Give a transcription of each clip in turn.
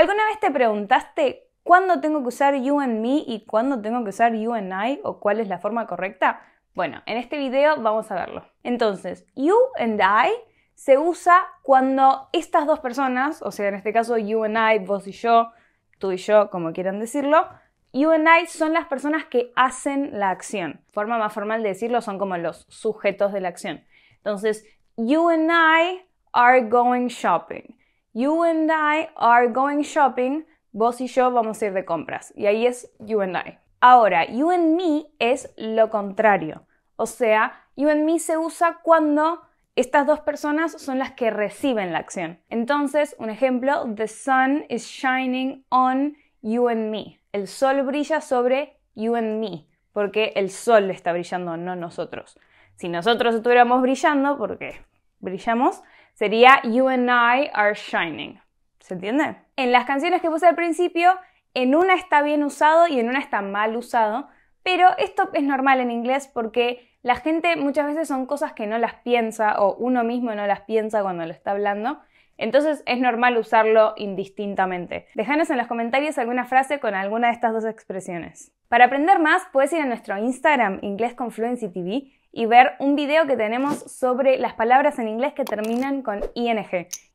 ¿Alguna vez te preguntaste cuándo tengo que usar you and me y cuándo tengo que usar you and I o cuál es la forma correcta? Bueno, en este video vamos a verlo. Entonces, you and I se usa cuando estas dos personas, o sea, en este caso you and I, vos y yo, tú y yo, como quieran decirlo, you and I son las personas que hacen la acción. Forma más formal de decirlo son como los sujetos de la acción. Entonces, you and I are going shopping. You and I are going shopping. Vos y yo vamos a ir de compras. Y ahí es you and I. Ahora, you and me es lo contrario. O sea, you and me se usa cuando estas dos personas son las que reciben la acción. Entonces, un ejemplo, the sun is shining on you and me. El sol brilla sobre you and me, porque el sol está brillando, no nosotros. Si nosotros estuviéramos brillando, porque brillamos, Sería You and I are shining. ¿Se entiende? En las canciones que puse al principio, en una está bien usado y en una está mal usado, pero esto es normal en inglés porque la gente muchas veces son cosas que no las piensa o uno mismo no las piensa cuando lo está hablando entonces es normal usarlo indistintamente. Dejanos en los comentarios alguna frase con alguna de estas dos expresiones. Para aprender más, puedes ir a nuestro Instagram, Inglés con TV, y ver un video que tenemos sobre las palabras en inglés que terminan con ing,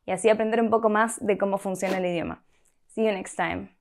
y así aprender un poco más de cómo funciona el idioma. See you next time.